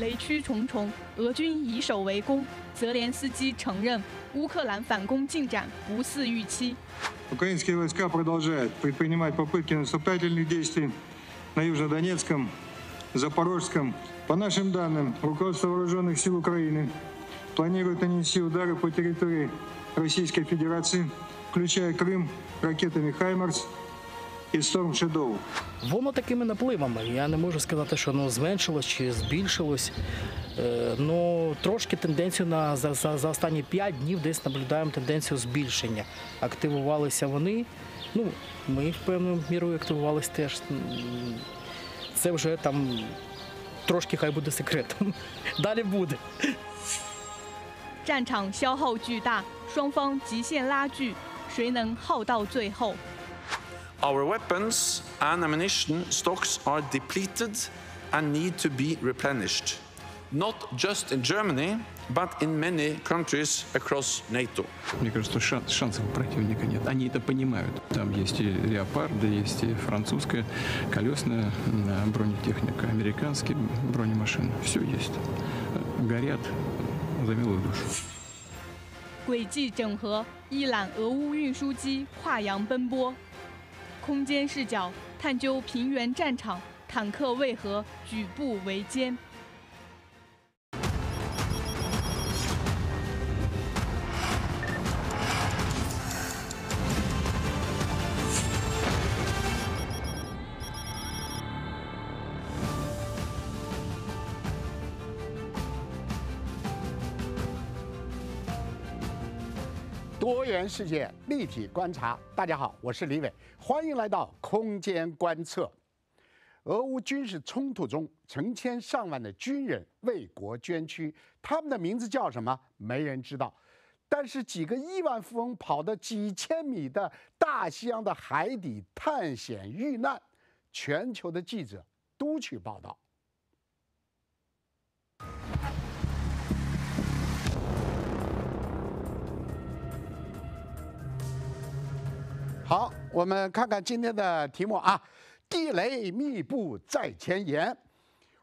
雷区重重，俄军以守为攻。泽连斯基承认，乌克兰反攻进展不似预期。Украинские войска продолжают предпринимать попытки наступательных действий на Южно-Донецком, Запорожском. По нашим данным, руководство вооруженных сил Украины планирует нанести удары по территории Российской Федерации, включая Крым, ракетами «Хаймарс», і Storm Shadow. Воно такими напливами. Я не можу сказати, що воно зменшилось чи збільшилось. Е, ну, Трошки тенденцію на за, за, за останні 5 днів десь наблюдаємо тенденцію збільшення. Активувалися вони. Ну, Ми в певною мірою активувалися теж. Це вже там трошки хай буде секретом. Далі буде. 战场消耗巨大，双方极限拉锯，谁能耗到最后？Our weapons and ammunition stocks are depleted and need to be replenished, not just in Germany, but in many countries across NATO. Мне кажется, что шанс, шансов у противника нет. Они это понимают. Там есть и леопарды, есть и французская колесная а, бронетехника, американские бронемашины. Все есть. Горят за милую душу. 轨迹整合，伊朗俄乌运输机跨洋奔波，空间视角，探究平原战场坦克为何举步维艰。多元世界。立体观察，大家好，我是李伟，欢迎来到空间观测。俄乌军事冲突中，成千上万的军人为国捐躯，他们的名字叫什么？没人知道。但是几个亿万富翁跑到几千米的大西洋的海底探险遇难，全球的记者都去报道。好，我们看看今天的题目啊，地雷密布在前沿，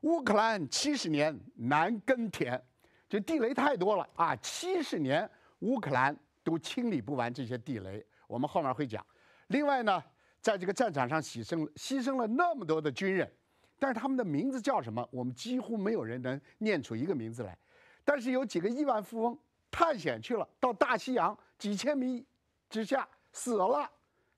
乌克兰七十年难耕田，这地雷太多了啊，七十年乌克兰都清理不完这些地雷。我们后面会讲。另外呢，在这个战场上牺牲牺牲了那么多的军人，但是他们的名字叫什么，我们几乎没有人能念出一个名字来。但是有几个亿万富翁探险去了，到大西洋几千米之下死了。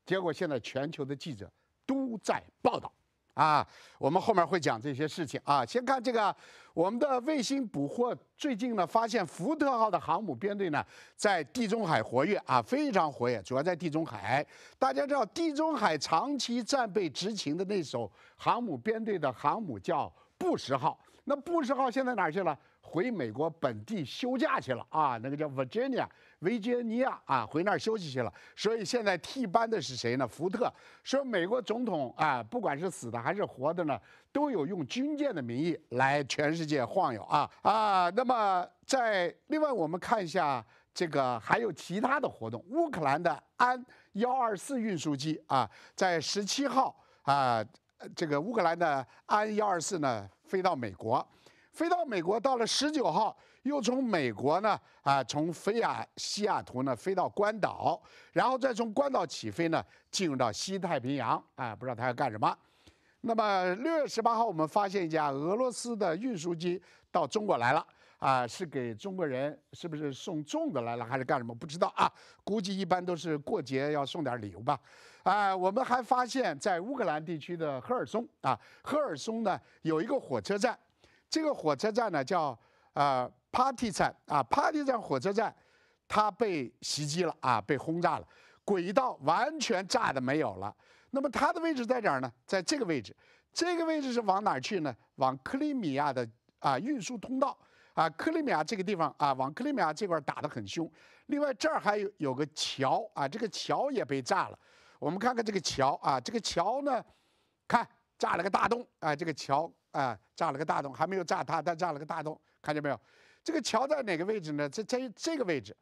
结果现在全球的记者都在报道，啊，我们后面会讲这些事情啊。先看这个，我们的卫星捕获最近呢发现福特号的航母编队呢在地中海活跃啊，非常活跃，主要在地中海。大家知道地中海长期战备执勤的那艘航母编队的航母叫布什号，那布什号现在哪去了？回美国本地休假去了啊，那个叫 Virginia，维吉尼亚啊，回那儿休息去了。所以现在替班的是谁呢？福特说，美国总统啊，不管是死的还是活的呢，都有用军舰的名义来全世界晃悠啊啊。那么在另外，我们看一下这个还有其他的活动。乌克兰的安幺二四运输机啊，在十七号啊，这个乌克兰的安幺二四呢，飞到美国。飞到美国，到了十九号，又从美国呢啊，从菲亚西雅图呢飞到关岛，然后再从关岛起飞呢，进入到西太平洋，啊，不知道他要干什么。那么六月十八号，我们发现一架俄罗斯的运输机到中国来了，啊，是给中国人是不是送粽子来了，还是干什么？不知道啊，估计一般都是过节要送点礼物吧。啊，我们还发现，在乌克兰地区的赫尔松啊，赫尔松呢有一个火车站。这个火车站呢，叫啊 t y 站啊 p a r t y 站火车站，它被袭击了啊，被轰炸了，轨道完全炸的没有了。那么它的位置在哪儿呢？在这个位置，这个位置是往哪儿去呢？往克里米亚的啊运输通道啊克里米亚这个地方啊，往克里米亚这块打得很凶。另外这儿还有有个桥啊，这个桥也被炸了。我们看看这个桥啊，这个桥呢，看炸了个大洞啊，这个桥。啊，炸了个大洞，还没有炸塌，但炸了个大洞，看见没有？这个桥在哪个位置呢？在在这个位置，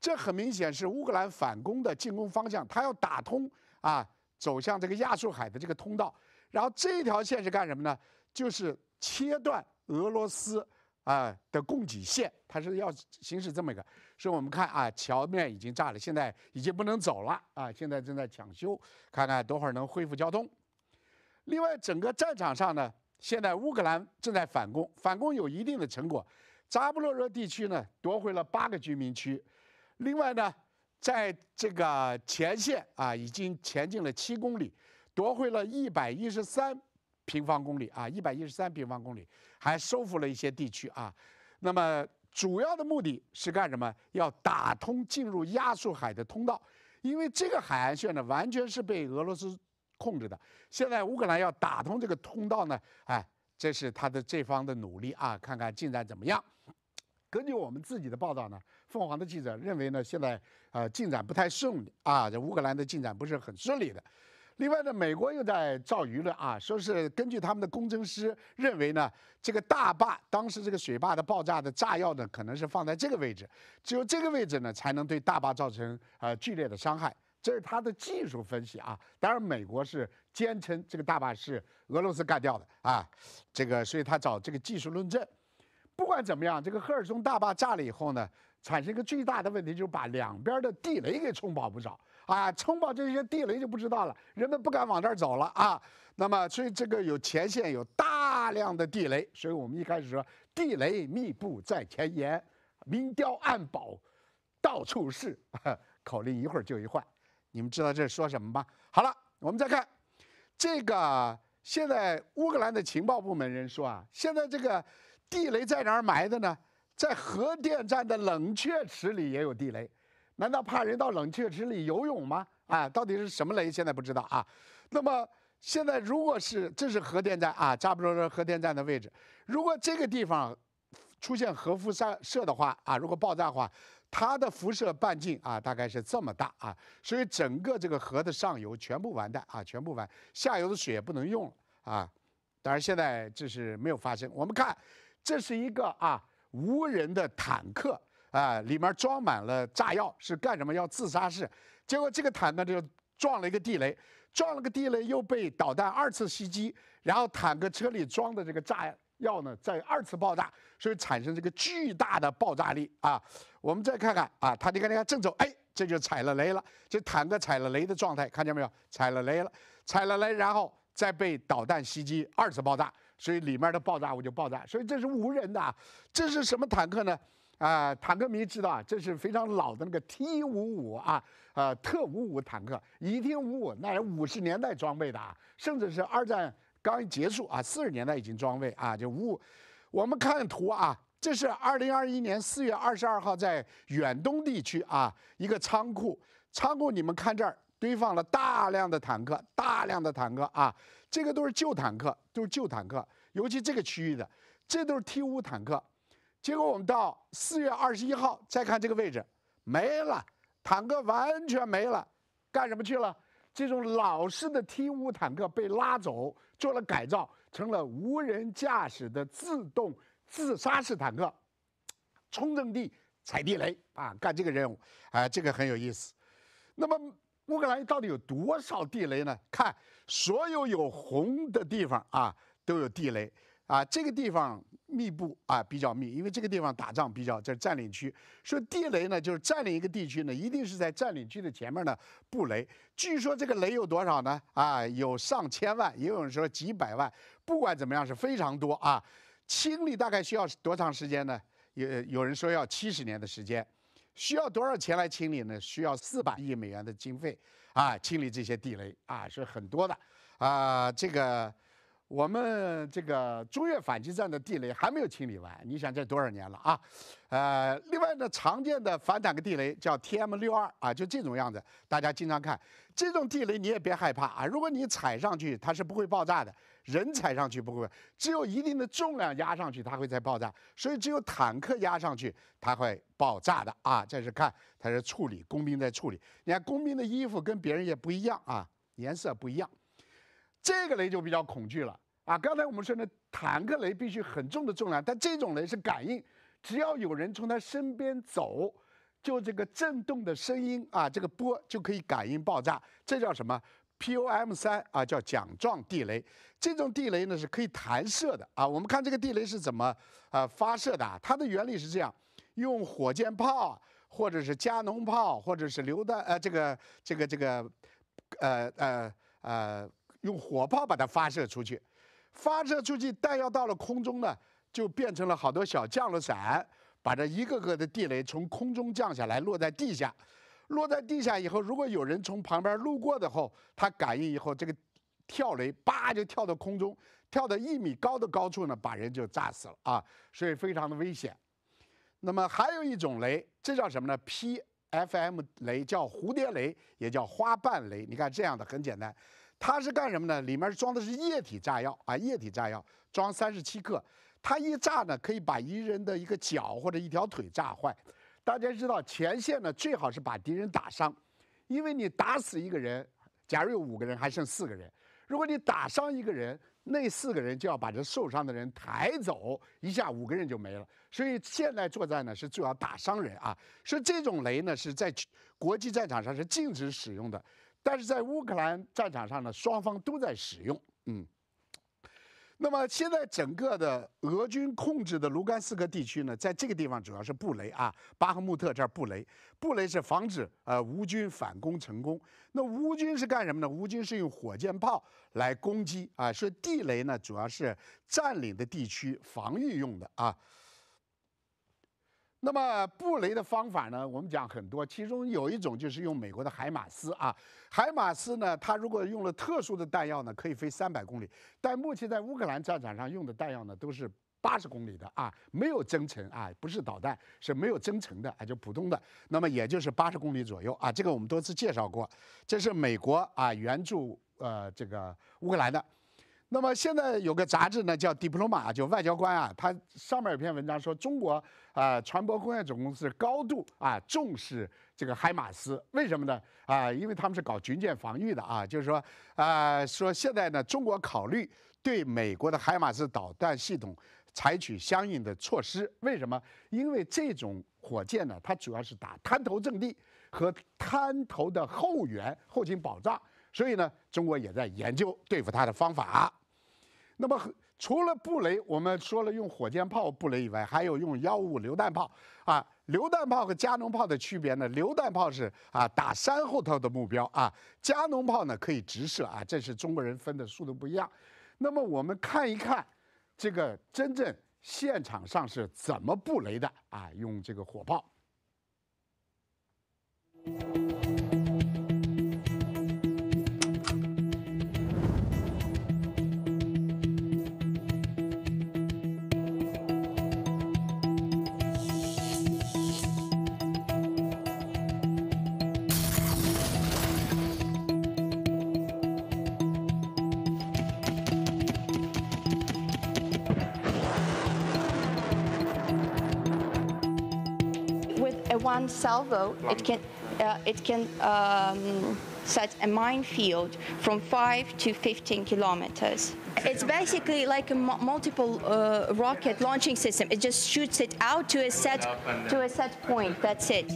这很明显是乌克兰反攻的进攻方向，它要打通啊，走向这个亚速海的这个通道。然后这一条线是干什么呢？就是切断俄罗斯啊的供给线，它是要行驶这么一个。所以我们看啊，桥面已经炸了，现在已经不能走了啊，现在正在抢修，看看多会儿能恢复交通。另外，整个战场上呢。现在乌克兰正在反攻，反攻有一定的成果，扎布罗热地区呢夺回了八个居民区，另外呢，在这个前线啊已经前进了七公里，夺回了一百一十三平方公里啊，一百一十三平方公里，还收复了一些地区啊。那么主要的目的是干什么？要打通进入亚速海的通道，因为这个海岸线呢完全是被俄罗斯。控制的，现在乌克兰要打通这个通道呢，哎，这是他的这方的努力啊，看看进展怎么样。根据我们自己的报道呢，凤凰的记者认为呢，现在呃进展不太顺利啊，这乌克兰的进展不是很顺利的。另外呢，美国又在造舆论啊，说是根据他们的工程师认为呢，这个大坝当时这个水坝的爆炸的炸药呢，可能是放在这个位置，只有这个位置呢，才能对大坝造成呃剧烈的伤害。这是他的技术分析啊，当然美国是坚称这个大坝是俄罗斯干掉的啊，这个所以他找这个技术论证。不管怎么样，这个赫尔松大坝炸了以后呢，产生一个最大的问题就是把两边的地雷给冲跑不少啊，冲跑这些地雷就不知道了，人们不敢往这儿走了啊。那么所以这个有前线有大量的地雷，所以我们一开始说地雷密布在前沿，明碉暗堡到处是，口令一会儿就一换。你们知道这是说什么吗？好了，我们再看这个。现在乌克兰的情报部门人说啊，现在这个地雷在哪儿埋的呢？在核电站的冷却池里也有地雷，难道怕人到冷却池里游泳吗？啊，到底是什么雷？现在不知道啊。那么现在如果是这是核电站啊，扎不罗热核电站的位置。如果这个地方出现核辐射的话啊，如果爆炸的话。它的辐射半径啊，大概是这么大啊，所以整个这个河的上游全部完蛋啊，全部完，下游的水也不能用了啊。当然，现在这是没有发生。我们看，这是一个啊无人的坦克啊，里面装满了炸药，是干什么？要自杀式。结果这个坦克就撞了一个地雷，撞了个地雷又被导弹二次袭击，然后坦克车里装的这个炸药。要呢再二次爆炸，所以产生这个巨大的爆炸力啊。我们再看看啊，他你看你看正走，哎，这就踩了雷了，这坦克踩了雷的状态，看见没有？踩了雷了，踩了雷，然后再被导弹袭击二次爆炸，所以里面的爆炸物就爆炸。所以这是无人的，这是什么坦克呢？啊，坦克迷知道啊，这是非常老的那个 T 五五啊，呃，特五五坦克，一 T 五五那是五十年代装备的，啊，甚至是二战。刚一结束啊，四十年代已经装备啊，就五。我们看图啊，这是二零二一年四月二十二号在远东地区啊一个仓库，仓库你们看这儿堆放了大量的坦克，大量的坦克啊，这个都是旧坦克，都是旧坦克，尤其这个区域的，这都是 T 五坦克。结果我们到四月二十一号再看这个位置，没了，坦克完全没了，干什么去了？这种老式的 T 五坦克被拉走。做了改造，成了无人驾驶的自动自杀式坦克，冲阵地踩地雷啊，干这个任务啊，这个很有意思。那么乌克兰到底有多少地雷呢？看所有有红的地方啊，都有地雷。啊，这个地方密布啊，比较密，因为这个地方打仗比较，在占领区，说地雷呢，就是占领一个地区呢，一定是在占领区的前面呢布雷。据说这个雷有多少呢？啊，有上千万，也有人说几百万，不管怎么样是非常多啊。清理大概需要多长时间呢？有有人说要七十年的时间，需要多少钱来清理呢？需要四百亿美元的经费啊，清理这些地雷啊，是很多的啊，这个。我们这个中越反击战的地雷还没有清理完，你想这多少年了啊？呃，另外呢，常见的反坦克地雷叫 T M 六二啊，就这种样子。大家经常看这种地雷，你也别害怕啊。如果你踩上去，它是不会爆炸的，人踩上去不会，只有一定的重量压上去它会再爆炸。所以只有坦克压上去它会爆炸的啊。这是看，它是处理工兵在处理。你看工兵的衣服跟别人也不一样啊，颜色不一样。这个雷就比较恐惧了啊！刚才我们说呢，坦克雷必须很重的重量，但这种雷是感应，只要有人从它身边走，就这个震动的声音啊，这个波就可以感应爆炸。这叫什么？POM 三啊，叫桨状地雷。这种地雷呢是可以弹射的啊。我们看这个地雷是怎么啊发射的？它的原理是这样：用火箭炮，或者是加农炮，或者是榴弹，呃，这个这个这个，呃呃呃。用火炮把它发射出去，发射出去，弹药到了空中呢，就变成了好多小降落伞，把这一个个的地雷从空中降下来，落在地下，落在地下以后，如果有人从旁边路过的后，他感应以后，这个跳雷叭就跳到空中，跳到一米高的高处呢，把人就炸死了啊，所以非常的危险。那么还有一种雷，这叫什么呢？PFM 雷叫蝴蝶雷，也叫花瓣雷。你看这样的很简单。它是干什么呢？里面装的是液体炸药啊，液体炸药装三十七克，它一炸呢，可以把一人的一个脚或者一条腿炸坏。大家知道，前线呢最好是把敌人打伤，因为你打死一个人，假如有五个人还剩四个人，如果你打伤一个人，那四个人就要把这受伤的人抬走，一下五个人就没了。所以现在作战呢是最好打伤人啊，所以这种雷呢是在国际战场上是禁止使用的。但是在乌克兰战场上呢，双方都在使用，嗯。那么现在整个的俄军控制的卢甘斯克地区呢，在这个地方主要是布雷啊，巴赫穆特这儿布雷，布雷是防止呃乌军反攻成功。那乌军是干什么呢？乌军是用火箭炮来攻击啊，所以地雷呢主要是占领的地区防御用的啊。那么布雷的方法呢？我们讲很多，其中有一种就是用美国的海马斯啊，海马斯呢，它如果用了特殊的弹药呢，可以飞三百公里，但目前在乌克兰战场上用的弹药呢，都是八十公里的啊，没有增程啊，不是导弹，是没有增程的，啊，就普通的，那么也就是八十公里左右啊，这个我们多次介绍过，这是美国啊援助呃这个乌克兰的。那么现在有个杂志呢，叫《迪普罗马》，就外交官啊，他上面有篇文章说，中国啊，船舶工业总公司高度啊重视这个海马斯，为什么呢？啊，因为他们是搞军舰防御的啊，就是说，啊，说现在呢，中国考虑对美国的海马斯导弹系统采取相应的措施，为什么？因为这种火箭呢，它主要是打滩头阵地和滩头的后援后勤保障，所以呢，中国也在研究对付它的方法。那么除了布雷，我们说了用火箭炮布雷以外，还有用幺五榴弹炮啊。榴弹炮和加农炮的区别呢？榴弹炮是啊打山后头的目标啊，加农炮呢可以直射啊。这是中国人分的，速度不一样。那么我们看一看这个真正现场上是怎么布雷的啊，用这个火炮。one salvo, it can, uh, it can um, set a minefield from 5 to 15 kilometers. It's basically like a multiple uh, rocket launching system. It just shoots it out to a set, to a set point. That's it.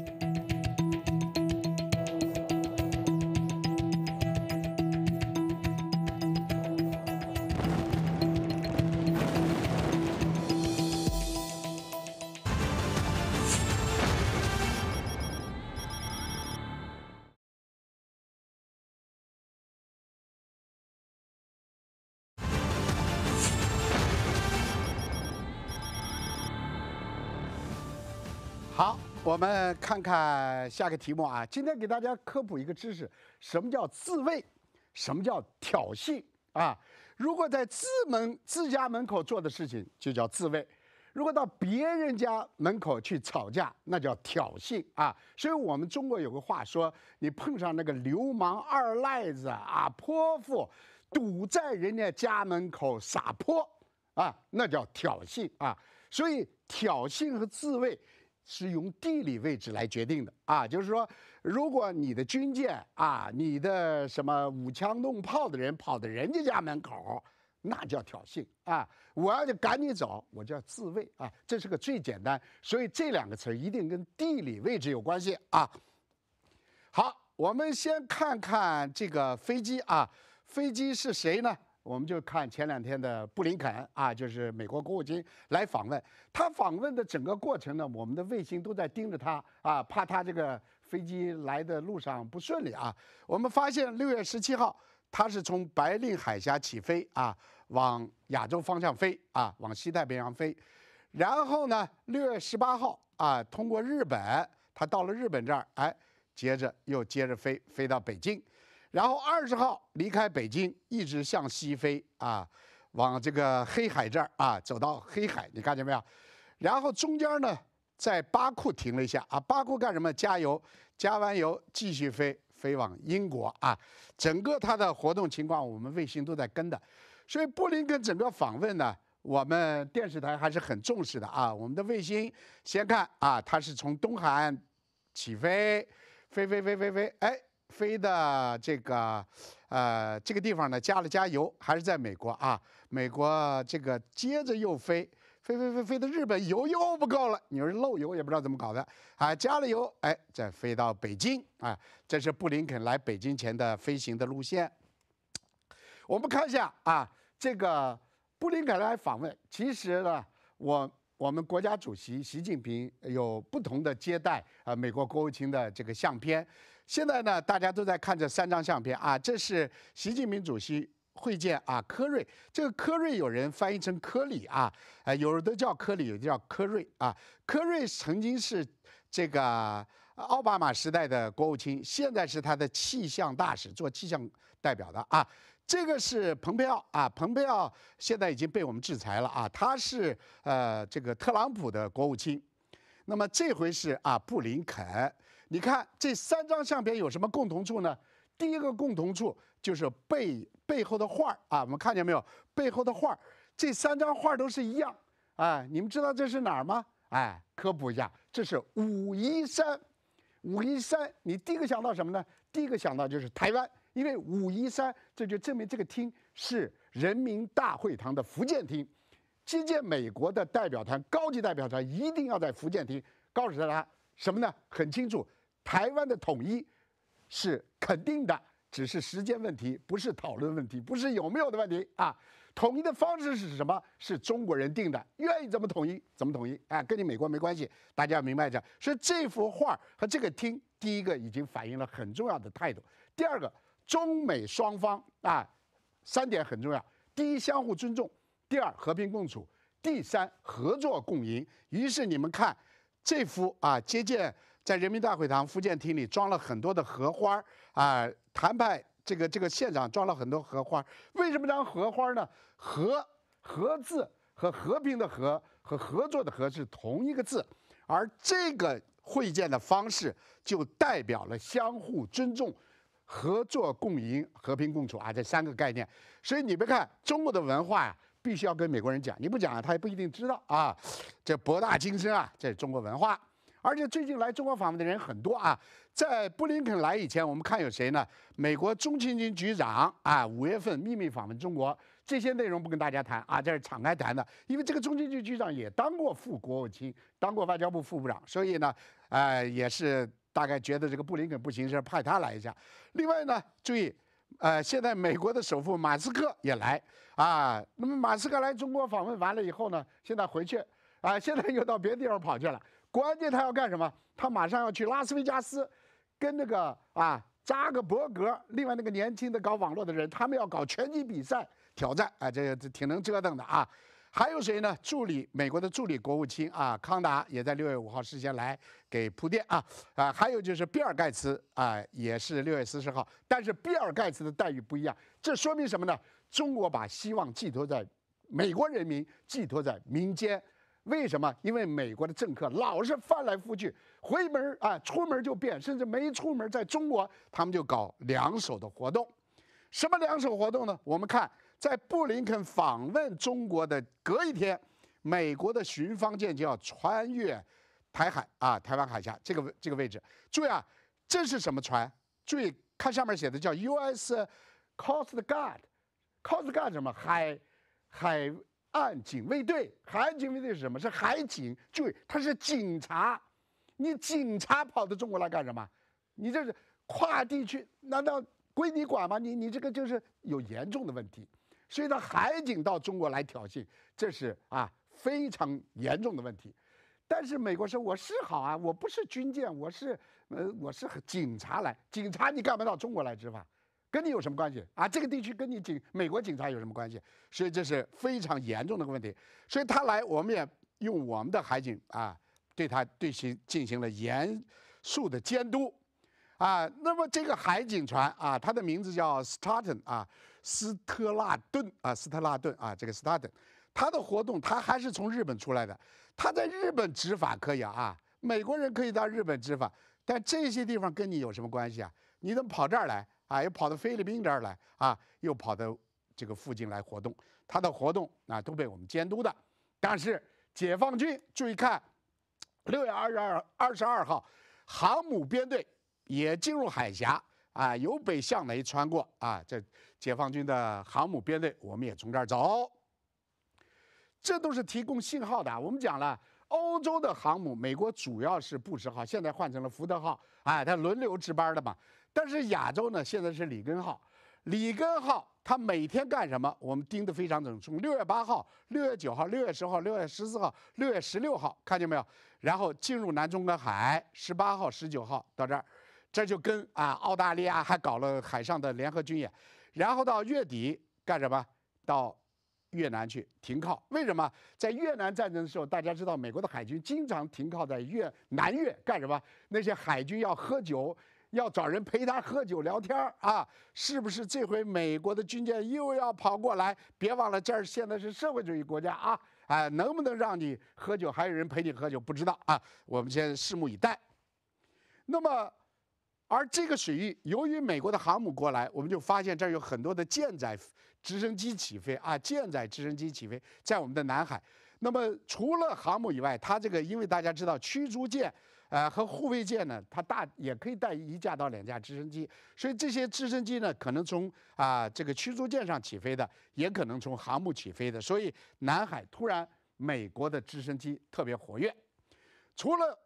我们看看下个题目啊！今天给大家科普一个知识：什么叫自卫？什么叫挑衅？啊，如果在自门自家门口做的事情就叫自卫；如果到别人家门口去吵架，那叫挑衅啊。所以我们中国有个话说：你碰上那个流氓二赖子啊、泼妇，堵在人家家门口撒泼啊，那叫挑衅啊。所以挑衅和自卫。是用地理位置来决定的啊，就是说，如果你的军舰啊，你的什么舞枪弄炮的人跑到人家家门口，那叫挑衅啊！我要就赶你走，我叫自卫啊，这是个最简单。所以这两个词一定跟地理位置有关系啊。好，我们先看看这个飞机啊，飞机是谁呢？我们就看前两天的布林肯啊，就是美国国务卿来访问。他访问的整个过程呢，我们的卫星都在盯着他啊，怕他这个飞机来的路上不顺利啊。我们发现六月十七号他是从白令海峡起飞啊，往亚洲方向飞啊，往西太平洋飞。然后呢，六月十八号啊，通过日本，他到了日本这儿，哎，接着又接着飞，飞到北京。然后二十号离开北京，一直向西飞啊，往这个黑海这儿啊，走到黑海，你看见没有？然后中间呢，在巴库停了一下啊，巴库干什么？加油，加完油继续飞，飞往英国啊。整个它的活动情况，我们卫星都在跟的。所以布林肯整个访问呢，我们电视台还是很重视的啊。我们的卫星先看啊，它是从东海岸起飞，飞飞飞飞飞，哎。飞的这个，呃，这个地方呢加了加油，还是在美国啊？美国这个接着又飞，飞飞飞飞到日本，油又不够了，你说漏油也不知道怎么搞的，啊，加了油，哎，再飞到北京，啊，这是布林肯来北京前的飞行的路线。我们看一下啊，这个布林肯来访问，其实呢，我我们国家主席习近平有不同的接待啊，美国国务卿的这个相片。现在呢，大家都在看这三张相片啊，这是习近平主席会见啊科瑞，这个科瑞有人翻译成科里啊，呃，有人都叫科里，有人叫科瑞啊。科瑞曾经是这个奥巴马时代的国务卿，现在是他的气象大使，做气象代表的啊。这个是蓬佩奥啊，蓬佩奥现在已经被我们制裁了啊，他是呃这个特朗普的国务卿，那么这回是啊布林肯。你看这三张相片有什么共同处呢？第一个共同处就是背背后的画儿啊，我们看见没有？背后的画儿，这三张画都是一样。哎，你们知道这是哪儿吗？哎，科普一下，这是武夷山。武夷山，你第一个想到什么呢？第一个想到就是台湾，因为武夷山，这就证明这个厅是人民大会堂的福建厅。接见美国的代表团，高级代表团一定要在福建厅。告诉大家什么呢？很清楚。台湾的统一是肯定的，只是时间问题，不是讨论问题，不是有没有的问题啊！统一的方式是什么？是中国人定的，愿意怎么统一怎么统一啊，跟你美国没关系。大家要明白着。所以这幅画和这个听，第一个已经反映了很重要的态度，第二个中美双方啊，三点很重要：第一，相互尊重；第二，和平共处；第三，合作共赢。于是你们看这幅啊，接见。在人民大会堂福建厅里装了很多的荷花啊，谈判这个这个现场装了很多荷花为什么装荷花呢？和“和”字和和平的“和”和合作的“和”是同一个字，而这个会见的方式就代表了相互尊重、合作共赢、和平共处啊这三个概念。所以你别看中国的文化呀，必须要跟美国人讲，你不讲啊、他也不一定知道啊。这博大精深啊，这是中国文化。而且最近来中国访问的人很多啊，在布林肯来以前，我们看有谁呢？美国中情局局长啊，五月份秘密访问中国，这些内容不跟大家谈啊，这是敞开谈的，因为这个中情局局长也当过副国务卿，当过外交部副部长，所以呢，呃，也是大概觉得这个布林肯不行，是派他来一下。另外呢，注意，呃，现在美国的首富马斯克也来啊，那么马斯克来中国访问完了以后呢，现在回去啊，现在又到别的地方跑去了。关键他要干什么？他马上要去拉斯维加斯，跟那个啊扎克伯格，另外那个年轻的搞网络的人，他们要搞拳击比赛挑战啊，这这挺能折腾的啊。还有谁呢？助理美国的助理国务卿啊康达也在六月五号事先来给铺垫啊啊，还有就是比尔盖茨啊也是六月四十号，但是比尔盖茨的待遇不一样，这说明什么呢？中国把希望寄托在美国人民，寄托在民间。为什么？因为美国的政客老是翻来覆去，回门啊，出门就变，甚至没出门，在中国他们就搞两手的活动。什么两手活动呢？我们看，在布林肯访问中国的隔一天，美国的巡防舰就要穿越台海啊，台湾海峡这个这个位置。注意啊，这是什么船？注意看上面写的叫 U.S. Coast Guard，Coast Guard 什么海海。岸警卫队，海警卫队是什么？是海警，就他是警察，你警察跑到中国来干什么？你这是跨地区，难道归你管吗？你你这个就是有严重的问题，所以呢，海警到中国来挑衅，这是啊非常严重的问题。但是美国说我是好啊，我不是军舰，我是呃我是警察来，警察你干嘛到中国来执法？跟你有什么关系啊？这个地区跟你警美国警察有什么关系？所以这是非常严重的问题。所以他来，我们也用我们的海警啊，对他对其进行了严肃的监督，啊。那么这个海警船啊，它的名字叫 s t a t o n 啊，斯特拉顿啊，斯特拉顿啊，这个 s t a t o n 它的活动它还是从日本出来的。他在日本执法可以啊，美国人可以到日本执法，但这些地方跟你有什么关系啊？你怎么跑这儿来？啊，又跑到菲律宾这儿来啊，又跑到这个附近来活动，他的活动啊都被我们监督的。但是解放军，注意看，六月二十二二十二号，航母编队也进入海峡啊，由北向南穿过啊。这解放军的航母编队，我们也从这儿走，这都是提供信号的。我们讲了，欧洲的航母，美国主要是布什号，现在换成了福特号，哎，它轮流值班的嘛。但是亚洲呢，现在是里根号，里根号他每天干什么？我们盯得非常准。从六月八号、六月九号、六月十号、六月十四号、六月十六号，看见没有？然后进入南中国海，十八号、十九号到这儿，这就跟啊澳大利亚还搞了海上的联合军演，然后到月底干什么？到越南去停靠。为什么？在越南战争的时候，大家知道美国的海军经常停靠在越南越干什么？那些海军要喝酒。要找人陪他喝酒聊天啊？是不是这回美国的军舰又要跑过来？别忘了这儿现在是社会主义国家啊！哎，能不能让你喝酒？还有人陪你喝酒？不知道啊，我们先拭目以待。那么，而这个水域，由于美国的航母过来，我们就发现这儿有很多的舰载直升机起飞啊，舰载直升机起飞在我们的南海。那么，除了航母以外，它这个因为大家知道驱逐舰。呃，和护卫舰呢，它大也可以带一架到两架直升机，所以这些直升机呢，可能从啊这个驱逐舰上起飞的，也可能从航母起飞的。所以南海突然美国的直升机特别活跃，除了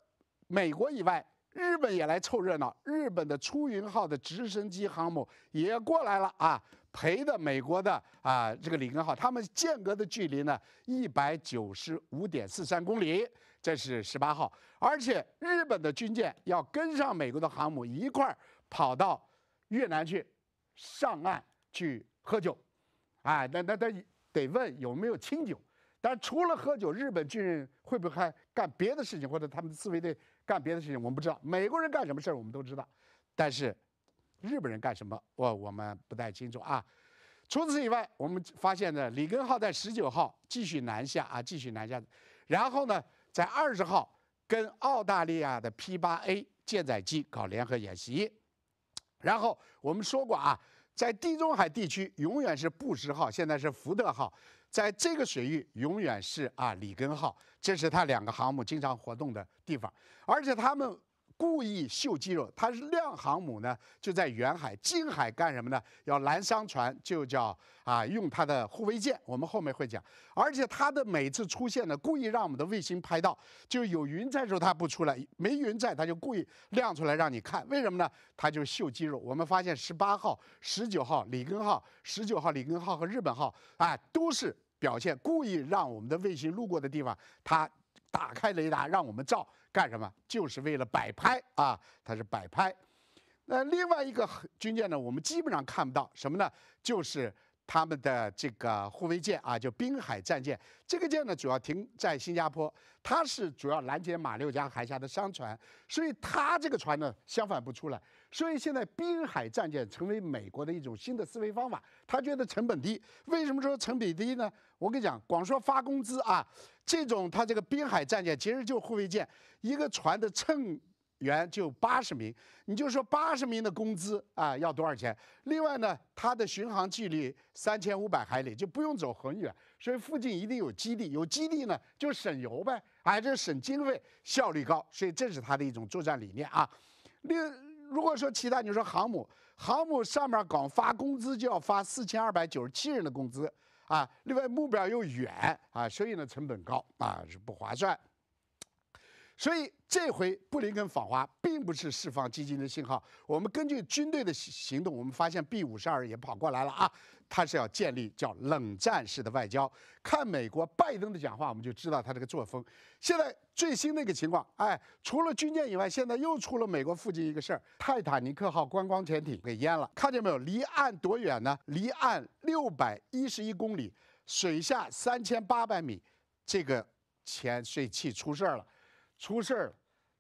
美国以外，日本也来凑热闹，日本的出云号的直升机航母也过来了啊，陪的美国的啊这个里根号，他们间隔的距离呢一百九十五点四三公里。这是十八号，而且日本的军舰要跟上美国的航母一块儿跑到越南去上岸去喝酒，哎，那那他得问有没有清酒。但除了喝酒，日本军人会不会还干别的事情，或者他们自卫队干别的事情，我们不知道。美国人干什么事儿我们都知道，但是日本人干什么，我我们不太清楚啊。除此以外，我们发现呢，里根号在十九号继续南下啊，继续南下，然后呢？在二十号跟澳大利亚的 P 八 A 舰载机搞联合演习，然后我们说过啊，在地中海地区永远是布什号，现在是福特号，在这个水域永远是啊里根号，这是他两个航母经常活动的地方，而且他们。故意秀肌肉，它是亮航母呢，就在远海、近海干什么呢？要拦商船，就叫啊，用它的护卫舰。我们后面会讲，而且它的每次出现呢，故意让我们的卫星拍到，就有云在的时候它不出来，没云在它就故意亮出来让你看。为什么呢？它就秀肌肉。我们发现十八号、十九号、里根号、十九号里根号和日本号，啊，都是表现故意让我们的卫星路过的地方，它打开雷达让我们照。干什么？就是为了摆拍啊！它是摆拍。那另外一个军舰呢？我们基本上看不到什么呢？就是他们的这个护卫舰啊，就滨海战舰。这个舰呢，主要停在新加坡，它是主要拦截马六甲海峡的商船，所以它这个船呢，相反不出来。所以现在滨海战舰成为美国的一种新的思维方法。他觉得成本低，为什么说成本低呢？我跟你讲，光说发工资啊，这种他这个滨海战舰其实就护卫舰，一个船的乘员就八十名，你就说八十名的工资啊要多少钱？另外呢，它的巡航距离三千五百海里，就不用走很远，所以附近一定有基地。有基地呢就省油呗，哎，这省经费，效率高，所以这是他的一种作战理念啊。另。如果说其他，你说航母，航母上面光发工资就要发四千二百九十七人的工资啊，另外目标又远啊，所以呢成本高啊，是不划算。所以这回布林肯访华并不是释放基金的信号。我们根据军队的行动，我们发现 B 五十二也跑过来了啊。他是要建立叫冷战式的外交。看美国拜登的讲话，我们就知道他这个作风。现在最新的一个情况，哎，除了军舰以外，现在又出了美国附近一个事儿：泰坦尼克号观光潜艇给淹了。看见没有？离岸多远呢？离岸六百一十一公里，水下三千八百米，这个潜水器出事儿了，出事儿了。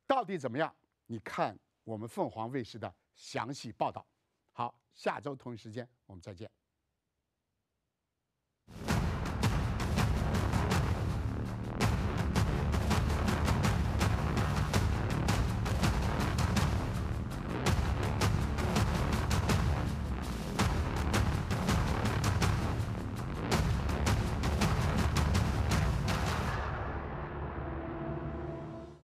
到底怎么样？你看我们凤凰卫视的详细报道。好，下周同一时间我们再见。